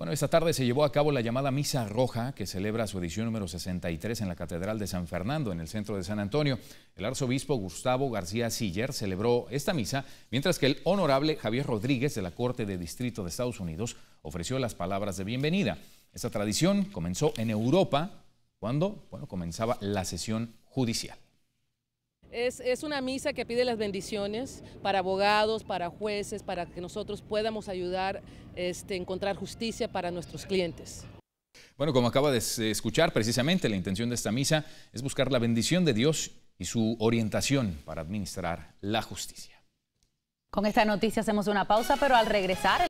Bueno, esta tarde se llevó a cabo la llamada Misa Roja, que celebra su edición número 63 en la Catedral de San Fernando, en el centro de San Antonio. El arzobispo Gustavo García Siller celebró esta misa, mientras que el honorable Javier Rodríguez de la Corte de Distrito de Estados Unidos ofreció las palabras de bienvenida. Esta tradición comenzó en Europa cuando bueno, comenzaba la sesión judicial. Es, una misa que pide las bendiciones para abogados, para jueces, para que nosotros podamos ayudar a este, encontrar justicia para nuestros clientes. Bueno, como acaba de escuchar, precisamente la intención de esta misa es buscar la bendición de Dios y su orientación para administrar la justicia. Con esta noticia hacemos una pausa, pero al regresar...